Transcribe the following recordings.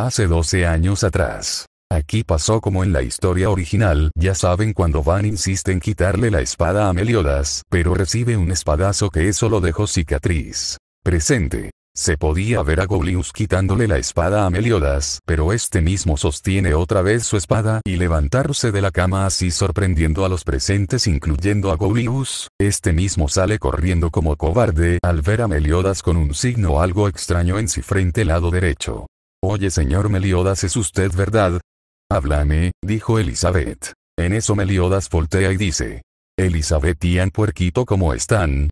Hace 12 años atrás. Aquí pasó como en la historia original, ya saben cuando Van insiste en quitarle la espada a Meliodas, pero recibe un espadazo que eso lo dejó cicatriz. Presente. Se podía ver a Golius quitándole la espada a Meliodas, pero este mismo sostiene otra vez su espada y levantarse de la cama así sorprendiendo a los presentes incluyendo a Golius, este mismo sale corriendo como cobarde al ver a Meliodas con un signo algo extraño en su frente lado derecho. Oye señor Meliodas, ¿es usted verdad? Háblame, dijo Elizabeth. En eso Meliodas voltea y dice. Elizabeth y Ann Puerquito, ¿cómo están?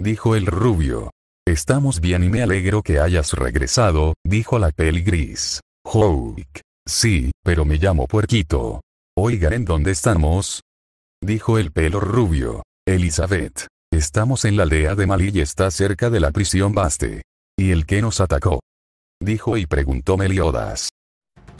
Dijo el rubio. Estamos bien y me alegro que hayas regresado, dijo la peli gris. Hawk. Sí, pero me llamo Puerquito. Oigan, ¿en dónde estamos? Dijo el pelo rubio. Elizabeth. Estamos en la aldea de Malí y está cerca de la prisión Baste. ¿Y el que nos atacó? Dijo y preguntó Meliodas.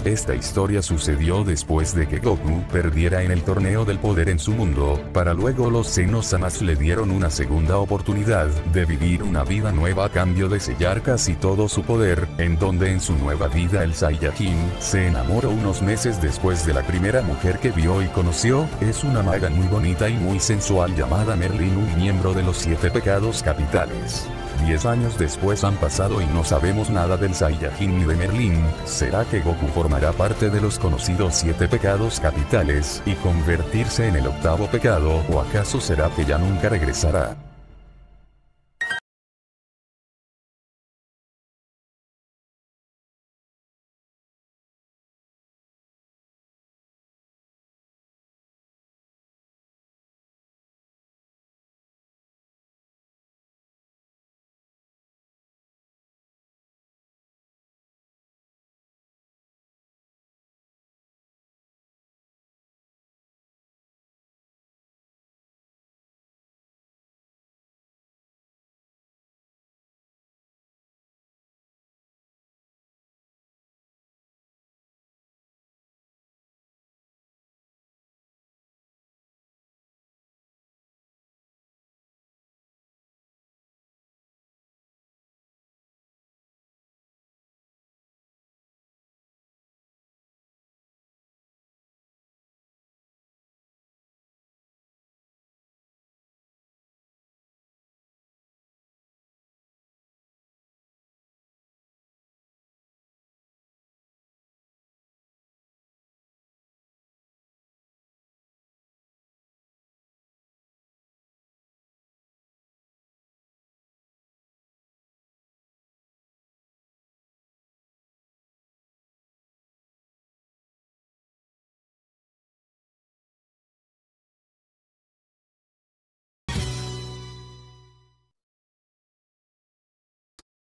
Esta historia sucedió después de que Goku perdiera en el torneo del poder en su mundo, para luego los Zenosamas le dieron una segunda oportunidad de vivir una vida nueva a cambio de sellar casi todo su poder, en donde en su nueva vida el Saiyajin se enamoró unos meses después de la primera mujer que vio y conoció, es una maga muy bonita y muy sensual llamada Merlin un miembro de los siete pecados capitales. 10 años después han pasado y no sabemos nada del Saiyajin ni de Merlín. ¿Será que Goku formará parte de los conocidos siete pecados capitales y convertirse en el octavo pecado o acaso será que ya nunca regresará?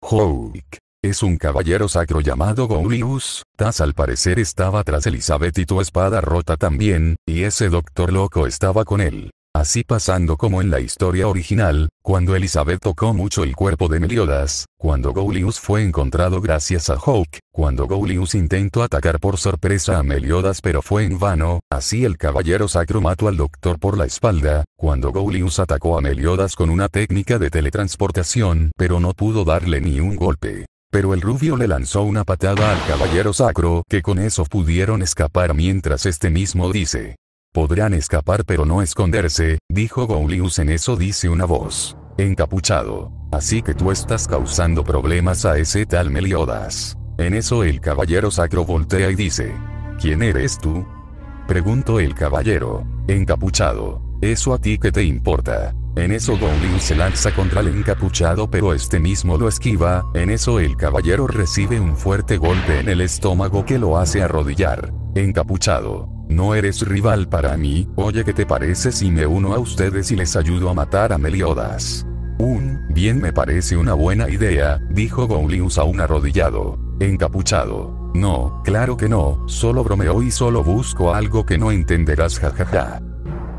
Hawk. Es un caballero sacro llamado Golius. Taz al parecer estaba tras Elizabeth y tu espada rota también, y ese doctor loco estaba con él. Así pasando como en la historia original, cuando Elizabeth tocó mucho el cuerpo de Meliodas, cuando Goulius fue encontrado gracias a Hawk, cuando Goulius intentó atacar por sorpresa a Meliodas pero fue en vano, así el caballero sacro mató al doctor por la espalda, cuando Goulius atacó a Meliodas con una técnica de teletransportación pero no pudo darle ni un golpe pero el rubio le lanzó una patada al caballero sacro que con eso pudieron escapar mientras este mismo dice, Podrán escapar pero no esconderse, dijo Goulius en eso dice una voz. Encapuchado. Así que tú estás causando problemas a ese tal Meliodas. En eso el caballero sacro voltea y dice. ¿Quién eres tú? Preguntó el caballero. Encapuchado. Eso a ti que te importa. En eso Goulius se lanza contra el encapuchado pero este mismo lo esquiva, en eso el caballero recibe un fuerte golpe en el estómago que lo hace arrodillar. Encapuchado. No eres rival para mí, oye que te parece si me uno a ustedes y les ayudo a matar a Meliodas. Un, bien me parece una buena idea, dijo Goulius a un arrodillado. Encapuchado. No, claro que no, solo bromeo y solo busco algo que no entenderás jajaja.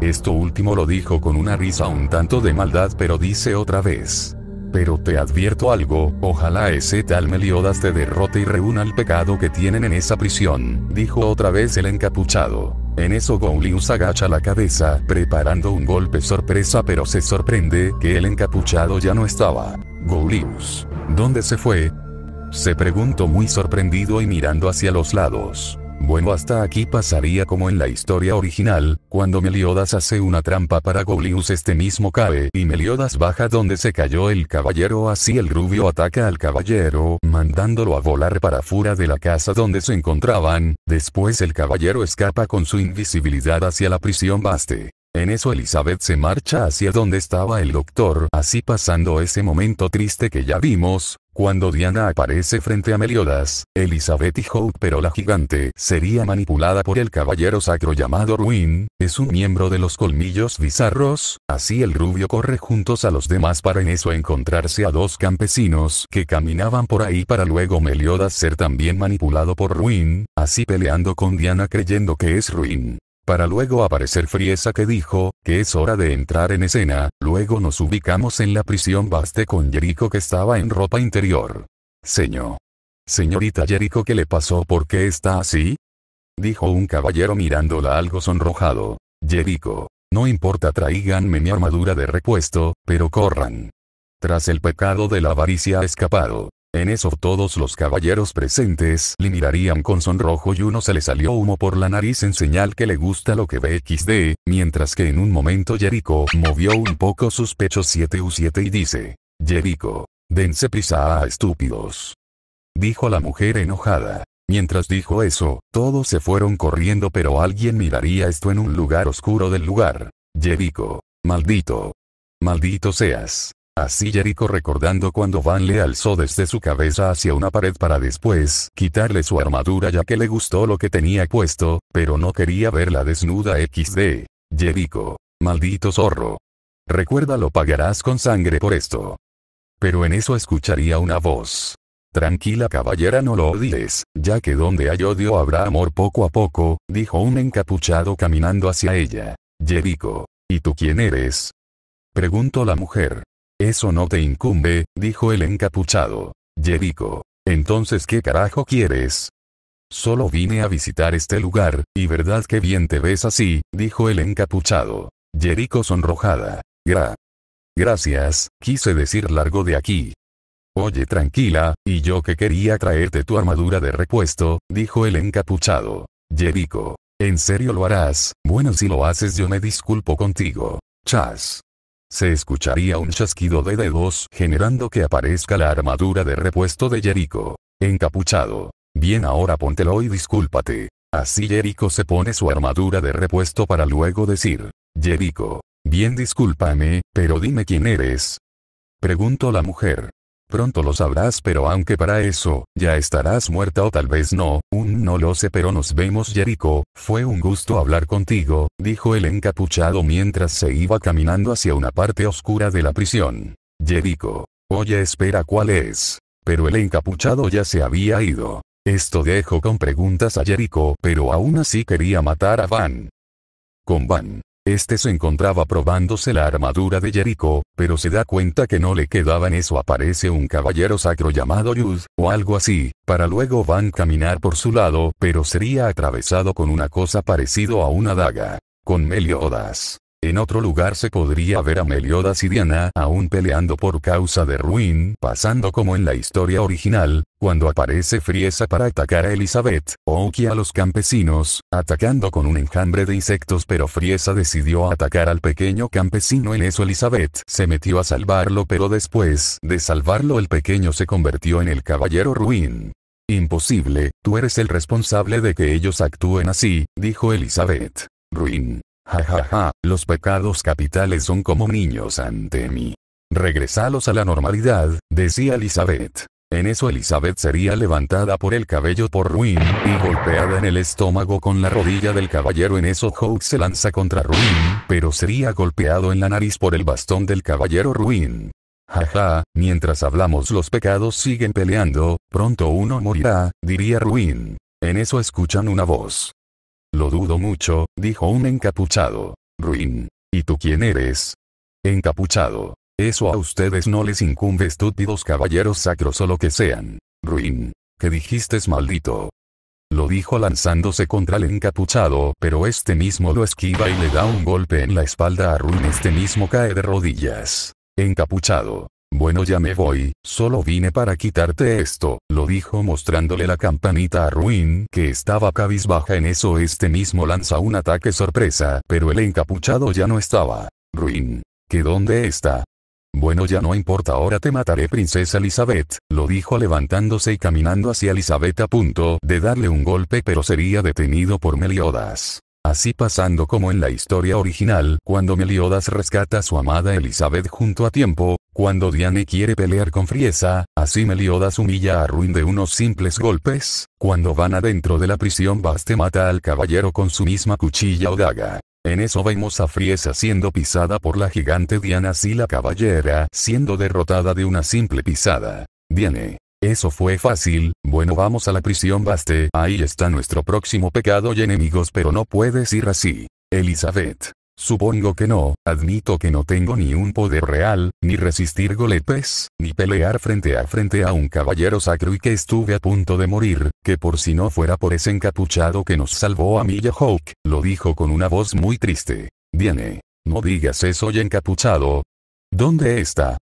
Esto último lo dijo con una risa un tanto de maldad pero dice otra vez. Pero te advierto algo, ojalá ese tal Meliodas te derrote y reúna el pecado que tienen en esa prisión, dijo otra vez el encapuchado. En eso Goulius agacha la cabeza, preparando un golpe sorpresa pero se sorprende que el encapuchado ya no estaba. Goulius. ¿Dónde se fue? Se preguntó muy sorprendido y mirando hacia los lados. Bueno, hasta aquí pasaría como en la historia original, cuando Meliodas hace una trampa para Golius este mismo cae y Meliodas baja donde se cayó el caballero así el rubio ataca al caballero, mandándolo a volar para fuera de la casa donde se encontraban, después el caballero escapa con su invisibilidad hacia la prisión Baste. En eso Elizabeth se marcha hacia donde estaba el doctor, así pasando ese momento triste que ya vimos, cuando Diana aparece frente a Meliodas, Elizabeth y Hope pero la gigante sería manipulada por el caballero sacro llamado Ruin, es un miembro de los colmillos bizarros, así el rubio corre juntos a los demás para en eso encontrarse a dos campesinos que caminaban por ahí para luego Meliodas ser también manipulado por Ruin, así peleando con Diana creyendo que es Ruin para luego aparecer Friesa que dijo, que es hora de entrar en escena, luego nos ubicamos en la prisión Baste con Jerico que estaba en ropa interior. Señor. Señorita Jerico ¿qué le pasó? ¿Por qué está así? Dijo un caballero mirándola algo sonrojado. Jerico, No importa, traiganme mi armadura de repuesto, pero corran. Tras el pecado de la avaricia ha escapado. En eso todos los caballeros presentes le mirarían con sonrojo y uno se le salió humo por la nariz en señal que le gusta lo que ve XD, mientras que en un momento Jericho movió un poco sus pechos 7U7 y dice, Jericho, dense prisa a ah, estúpidos. Dijo la mujer enojada. Mientras dijo eso, todos se fueron corriendo pero alguien miraría esto en un lugar oscuro del lugar. Jericho, maldito. Maldito seas. Así Jericho recordando cuando Van le alzó desde su cabeza hacia una pared para después quitarle su armadura ya que le gustó lo que tenía puesto, pero no quería verla desnuda XD. Jericho. Maldito zorro. Recuerda lo pagarás con sangre por esto. Pero en eso escucharía una voz. Tranquila caballera no lo odies, ya que donde hay odio habrá amor poco a poco, dijo un encapuchado caminando hacia ella. Jericho. ¿Y tú quién eres? Preguntó la mujer. Eso no te incumbe, dijo el encapuchado. Jerico. Entonces, ¿qué carajo quieres? Solo vine a visitar este lugar, y verdad que bien te ves así, dijo el encapuchado. Jerico sonrojada. Gra. Gracias, quise decir largo de aquí. Oye tranquila, y yo que quería traerte tu armadura de repuesto, dijo el encapuchado. Jerico. ¿En serio lo harás? Bueno si lo haces yo me disculpo contigo. Chas se escucharía un chasquido de dedos generando que aparezca la armadura de repuesto de Jerico. Encapuchado. Bien ahora póntelo y discúlpate. Así Jerico se pone su armadura de repuesto para luego decir, Jerico. bien discúlpame, pero dime quién eres. Preguntó la mujer, Pronto lo sabrás pero aunque para eso, ya estarás muerta o tal vez no, un no lo sé pero nos vemos Jericho, fue un gusto hablar contigo, dijo el encapuchado mientras se iba caminando hacia una parte oscura de la prisión. Jericho. Oye espera cuál es. Pero el encapuchado ya se había ido. Esto dejó con preguntas a Jericho pero aún así quería matar a Van. Con Van, este se encontraba probándose la armadura de Jericho, pero se da cuenta que no le quedaba en eso aparece un caballero sacro llamado Yud, o algo así, para luego van caminar por su lado, pero sería atravesado con una cosa parecido a una daga. Con Meliodas. En otro lugar se podría ver a Meliodas y Diana aún peleando por causa de Ruin, pasando como en la historia original, cuando aparece Friesa para atacar a Elizabeth, Oki a los campesinos, atacando con un enjambre de insectos pero Friesa decidió atacar al pequeño campesino en eso Elizabeth se metió a salvarlo pero después de salvarlo el pequeño se convirtió en el caballero Ruin. Imposible, tú eres el responsable de que ellos actúen así, dijo Elizabeth. Ruin, «Ja ja, ja. los pecados capitales son como niños ante mí. Regresalos a la normalidad, decía Elizabeth. En eso Elizabeth sería levantada por el cabello por Ruin, y golpeada en el estómago con la rodilla del caballero. En eso Hulk se lanza contra Ruin, pero sería golpeado en la nariz por el bastón del caballero Ruin. Jaja, mientras hablamos los pecados siguen peleando, pronto uno morirá, diría Ruin. En eso escuchan una voz. Lo dudo mucho, dijo un encapuchado. Ruin. ¿Y tú quién eres? Encapuchado. Eso a ustedes no les incumbe estúpidos caballeros sacros o lo que sean. Ruin. ¿Qué dijiste maldito? Lo dijo lanzándose contra el encapuchado, pero este mismo lo esquiva y le da un golpe en la espalda a Ruin. Este mismo cae de rodillas. Encapuchado. Bueno ya me voy, solo vine para quitarte esto, lo dijo mostrándole la campanita a Ruin que estaba cabizbaja en eso este mismo lanza un ataque sorpresa, pero el encapuchado ya no estaba. Ruin. ¿qué dónde está? Bueno ya no importa ahora te mataré princesa Elizabeth, lo dijo levantándose y caminando hacia Elizabeth a punto de darle un golpe pero sería detenido por Meliodas. Así pasando como en la historia original, cuando Meliodas rescata a su amada Elizabeth junto a tiempo, cuando Diane quiere pelear con Friesa, así Meliodas humilla a Ruin de unos simples golpes, cuando van adentro de la prisión Baste mata al caballero con su misma cuchilla o daga. En eso vemos a Friesa siendo pisada por la gigante Diana así la caballera siendo derrotada de una simple pisada. Diane, eso fue fácil, bueno vamos a la prisión baste, ahí está nuestro próximo pecado y enemigos pero no puedes ir así. Elizabeth. Supongo que no, admito que no tengo ni un poder real, ni resistir golpes, ni pelear frente a frente a un caballero sacro y que estuve a punto de morir, que por si no fuera por ese encapuchado que nos salvó a mí y Hawk, lo dijo con una voz muy triste. viene, No digas eso y encapuchado. ¿Dónde está?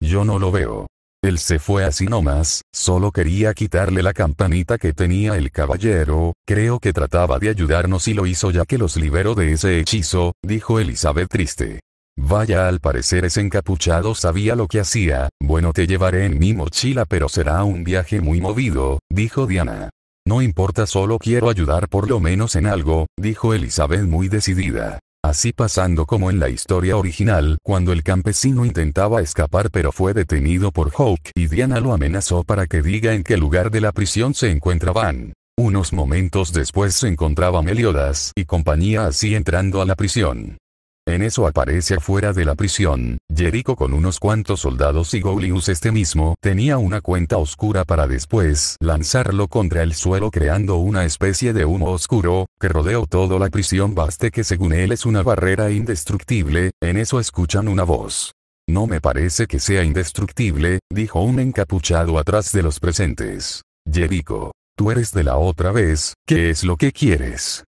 Yo no lo veo. Él se fue así nomás, solo quería quitarle la campanita que tenía el caballero, creo que trataba de ayudarnos y lo hizo ya que los liberó de ese hechizo, dijo Elizabeth triste. Vaya al parecer ese encapuchado sabía lo que hacía, bueno te llevaré en mi mochila pero será un viaje muy movido, dijo Diana. No importa solo quiero ayudar por lo menos en algo, dijo Elizabeth muy decidida. Así pasando como en la historia original, cuando el campesino intentaba escapar pero fue detenido por Hawk y Diana lo amenazó para que diga en qué lugar de la prisión se encontraban. Unos momentos después se encontraba Meliodas y compañía así entrando a la prisión. En eso aparece afuera de la prisión, Jericho con unos cuantos soldados y Golius este mismo tenía una cuenta oscura para después lanzarlo contra el suelo creando una especie de humo oscuro, que rodeó toda la prisión baste que según él es una barrera indestructible, en eso escuchan una voz. No me parece que sea indestructible, dijo un encapuchado atrás de los presentes. Jericho. Tú eres de la otra vez, ¿qué es lo que quieres?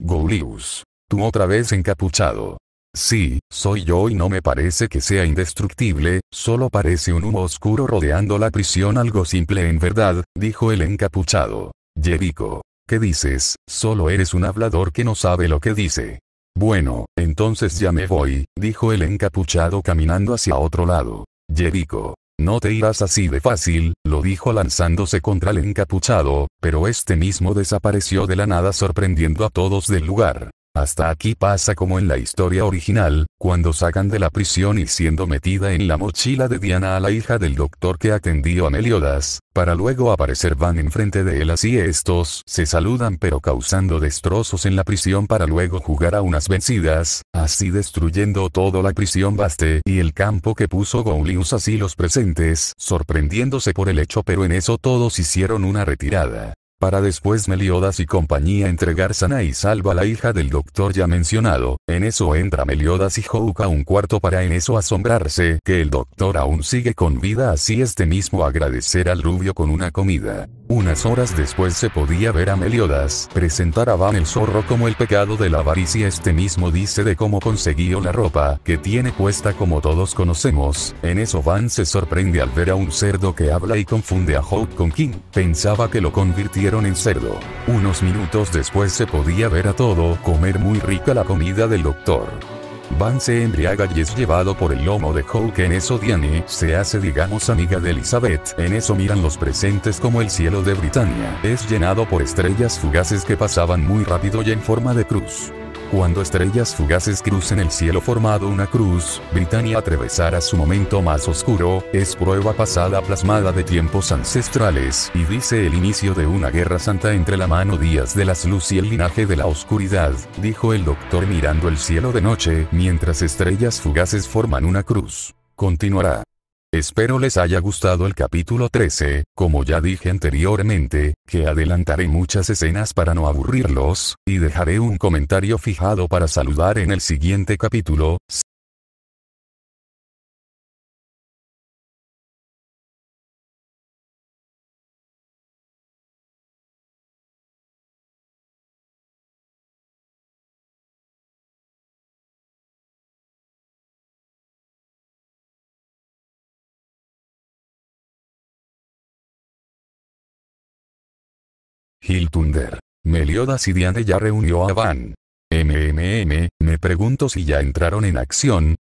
Golius. Tú otra vez encapuchado. Sí, soy yo y no me parece que sea indestructible, solo parece un humo oscuro rodeando la prisión algo simple en verdad, dijo el encapuchado. Jerico. ¿Qué dices? Solo eres un hablador que no sabe lo que dice. Bueno, entonces ya me voy, dijo el encapuchado caminando hacia otro lado. Jerico. No te irás así de fácil, lo dijo lanzándose contra el encapuchado, pero este mismo desapareció de la nada sorprendiendo a todos del lugar. Hasta aquí pasa como en la historia original, cuando sacan de la prisión y siendo metida en la mochila de Diana a la hija del doctor que atendió a Meliodas, para luego aparecer Van enfrente de él así estos se saludan pero causando destrozos en la prisión para luego jugar a unas vencidas, así destruyendo todo la prisión Baste y el campo que puso Gaulius así los presentes, sorprendiéndose por el hecho pero en eso todos hicieron una retirada. Para después Meliodas y compañía entregar sana y salva a la hija del doctor ya mencionado, en eso entra Meliodas y Houk a un cuarto para en eso asombrarse que el doctor aún sigue con vida así este mismo agradecer al rubio con una comida. Unas horas después se podía ver a Meliodas presentar a Van el zorro como el pecado de la avaricia. Este mismo dice de cómo consiguió la ropa que tiene puesta como todos conocemos. En eso Van se sorprende al ver a un cerdo que habla y confunde a Houk con King. Pensaba que lo en cerdo. Unos minutos después se podía ver a todo comer muy rica la comida del doctor. Van se embriaga y es llevado por el lomo de Hulk en eso Diane se hace digamos amiga de Elizabeth, en eso miran los presentes como el cielo de Britania, es llenado por estrellas fugaces que pasaban muy rápido y en forma de cruz. Cuando estrellas fugaces crucen el cielo formado una cruz, Britannia atravesará su momento más oscuro, es prueba pasada plasmada de tiempos ancestrales, y dice el inicio de una guerra santa entre la mano días de las Luz y el linaje de la oscuridad, dijo el doctor mirando el cielo de noche, mientras estrellas fugaces forman una cruz. Continuará. Espero les haya gustado el capítulo 13, como ya dije anteriormente, que adelantaré muchas escenas para no aburrirlos, y dejaré un comentario fijado para saludar en el siguiente capítulo, Hiltunder. Meliodas y Diane ya reunió a Van. MMM, me pregunto si ya entraron en acción.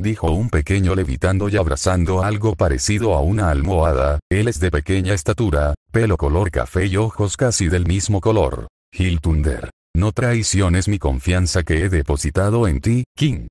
Dijo un pequeño levitando y abrazando algo parecido a una almohada, él es de pequeña estatura, pelo color café y ojos casi del mismo color. Hiltunder. No traiciones mi confianza que he depositado en ti, King.